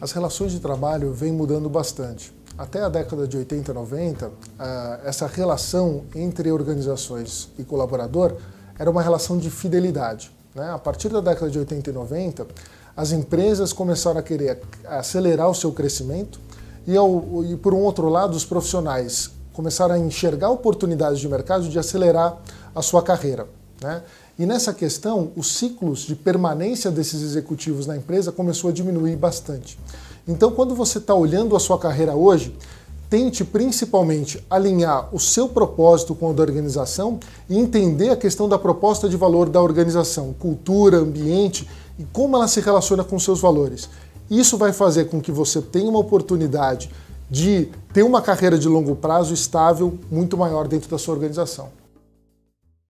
As relações de trabalho vêm mudando bastante. Até a década de 80 90, ah, essa relação entre organizações e colaborador era uma relação de fidelidade. Né? A partir da década de 80 e 90, as empresas começaram a querer acelerar o seu crescimento e por um outro lado, os profissionais começaram a enxergar oportunidades de mercado de acelerar a sua carreira. Né? E nessa questão, os ciclos de permanência desses executivos na empresa começou a diminuir bastante. Então, quando você está olhando a sua carreira hoje, tente principalmente alinhar o seu propósito com o da organização e entender a questão da proposta de valor da organização, cultura, ambiente e como ela se relaciona com seus valores. Isso vai fazer com que você tenha uma oportunidade de ter uma carreira de longo prazo estável muito maior dentro da sua organização.